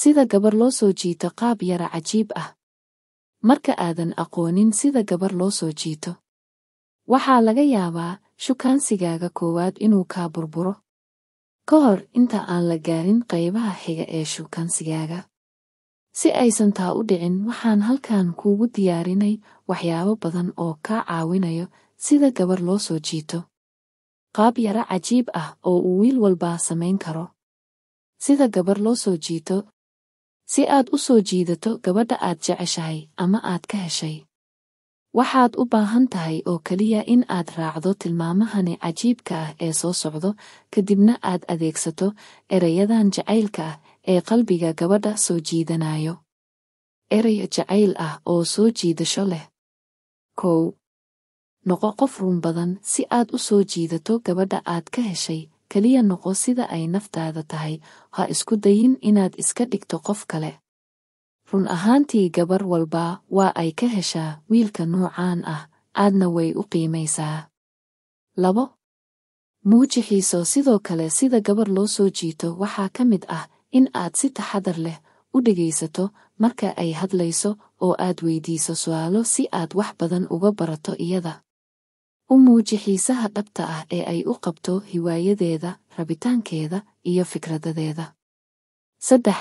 sida gabar loo soo jiito qaab yara cajiib ah marka aadan aqoonin sida gabar loo soo jiito waxaa laga yaabaa shukaansigaaga koowaad inuu kaa burburo ka hor inta aan la gaarin qaybaha xiga ee shukaansigaaga si aysan taa u dhicin waxaan halkan kuugu diyaarinay waxyaabo badan oo kaa caawinayo sida gabar loo soo jiito qaab yara cajiib ah oo uu wiil walbaa samayn karo sida gabar loo soo jiito si aad u soo jiidato gabadha aad jeceshahay ama aad ka heshay waxaad u baahan tahay oo keliya in aad raacdo tilmaamahani cajiibka ah ee soo socdo kadibna aad adeegsato erayadan jacaylka ah ee qalbiga gabadha soo jiidanaayo erey jacayl ah oo soo jiidasho leh kow noqo qof run badan si aad u soo jiidato gabadha aad ka heshay keliya noqo sida ay naftaada tahay ha isku dayin inaad iska dhigto qof kale run ahaantii gabar walba waa ay ka heshaa wiilka noocaan ah aadna way u qiimaysaa labo muuji xiiso sidoo kale sida gabar loo soo jiito waxaa ka mid ah in aad si taxadar leh u dhegaysato marka ay hadlayso oo aad weydiiso su'aalo si aad wax badan uga barato iyada u muuji xiisaha dhabta ah ee ay u qabto hiwaayadeeda rabitaankeeda iyo fikradadeeda saddex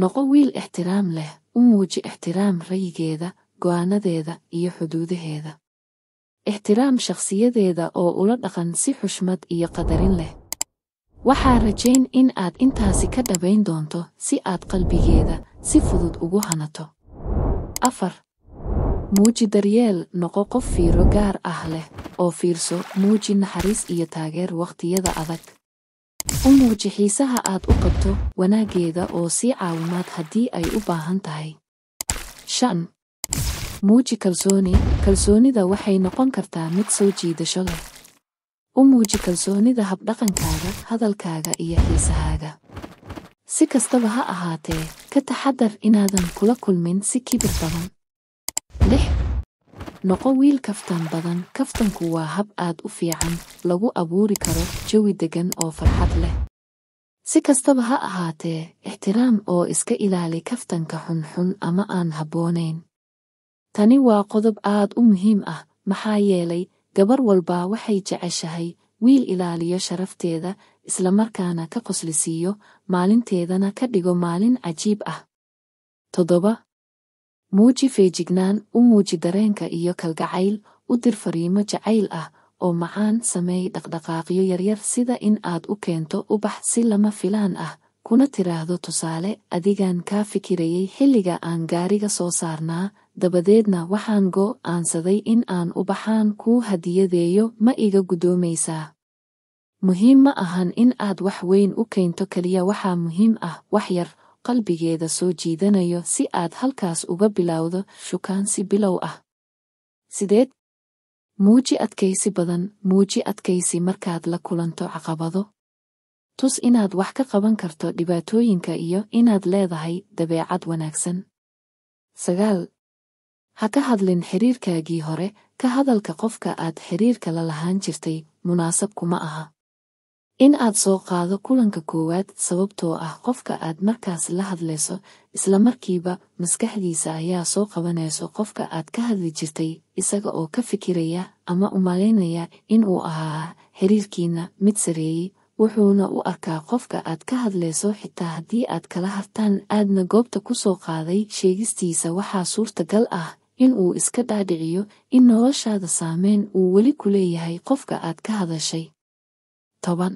noqo wiil ixtiraam leh u muuji ixtiraam rayigeeda go'aanadeeda iyo xuduudaheeda ixtiraam shakhsiyadeeda oo ula dhaqan si xushmad iyo qadarin leh waxaa rajayn in aad intaasi ka dhabayn doonto si aad qalbigeeda si fudud ugu hanato afar muuji daryeel noqo qof fiiro gaar ah leh oo fiirso muuji naxariis iyo taageer wakhtiyada adag u muuji xiisaha aad u qabto wanaaggeeda oo sii caawimaad haddii ay u baahan tahay shan muuji kalsooni kalsoonida waxay noqon kartaa mid soo jiidasho leh u muuji kalsoonida habdhaqankaaga hadalkaaga iyo xiisahaaga si kastaba ha ahaatee ka taxadar inaadan kula kulmin si kibir badan Noqo wiil kaftan badan. Kaftanku waa hab aad u fiican lagu abuuri karo jawi degan oo farxad leh. Si kastaba ha ahaatee, ixtiraam oo iska ilaali kaftanka xunxun ama aan habboonayn. Tani waa qodob aad u muhiim ah maxaa yeelay gabar walba waxay jeceshahay wiil ilaaliyo sharafteeda isla markaana ka qoslisiiyo maalinteedana ka dhigo maalin cajiib ah. Toddoba muuji feejignaan u muuji dareenka iyo kalgacayl u dir fariimo jacayl ah oo macaan sameey dhaqdhaqaaqyo yaryar sida in aad u keento ubax si lama filaan ah kuna tiraahdo tusaale adigan kaa fikirayey xilliga aan gaariga soo saarnaa dabadeedna waxaan go'aansaday in aan ubaxaan kuu hadiyadeeyo ma iga guddoomaysaa muhiim ma ahan in aad wax weyn u keento keliya waxaa muhiim ah wax yar qalbigeeda soo jiidanayo si aad halkaas uga bilowdo shukaansi bilow ah sideed muuji adkaysi badan muuji adkaysi markaad la kulanto caqabado tus inaad wax ka qaban karto dhibaatooyinka iyo inaad leedahay dabeecad wanaagsan sagaal ha ka hadlin xiriirkaagii hore ka hadalka qofka aad xiriirka la lahaan jirtay munaasab kuma aha in aad soo qaado kulanka koowaad sababtoo ah qofka aad markaas la hadlayso isla markiiba maskaxdiisa ayaa soo qabanayso qofka aad ka hadli jirtay isaga oo ka fikiraya ama u malaynaya in uu ahaa xiriirkiina mid sareeyey wuxuuna u arkaa qofka aad ka hadlayso xitaa haddii aad kala hartaan aadna goobta ku soo qaaday sheegistiisa waxaa suurtagal ah in uu iska dhaadhiciyo in noloshaada saameyn uu weli ku leeyahay qofka aad ka hadashay toban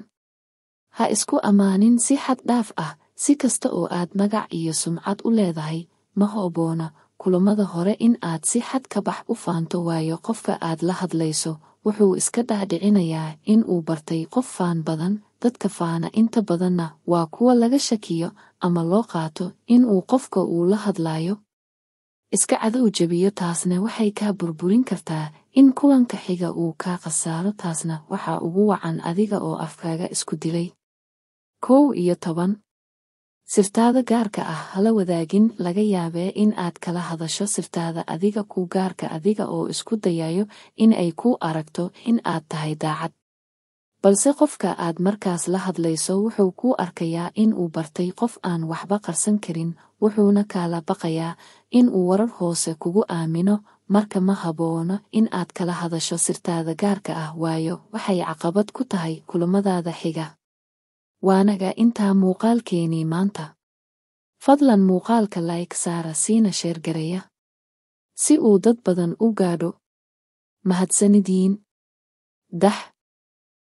ha isku ammaanin si xad dhaaf ah si kasta oo aad magac iyo sumcad u leedahay ma hooboona kulamada hore in aad si xad kabax u faanto waayo qofka aad la hadlayso wuxuu iska dhaadhicinayaa in uu bartay qof faan badan dadka faana inta badanna waa kuwa laga shakiyo ama loo qaato in uu qofka uu la hadlaayo iska cadow jebiyo taasna waxay kaa burburin kartaa in kulanka xiga uu kaa khasaaro taasna waxaa ugu wacan adiga oo afkaaga isku dilay kow iyo toban sirtaada gaarka ah hala wadaagin laga yaabee in aad kala hadasho sirtaada adiga ku gaarka adiga oo isku dayayo in ay ku aragto in aad tahay daacad balse qofka aad markaas la hadlayso wuxuu ku arkayaa in uu bartay qof aan waxba qarsan karin wuxuuna kaala baqayaa in uu warar hoose kugu aamino marka ma haboono in aad kala hadasho sirtaada gaarka ah waayo waxay caqabad ku tahay kulamadaada xiga waanaga intaa muuqaalkeenii maanta fadlan muuqaalka laayg saara siina sheergareeya si uu dad badan u gaadho mahadsanidiin dax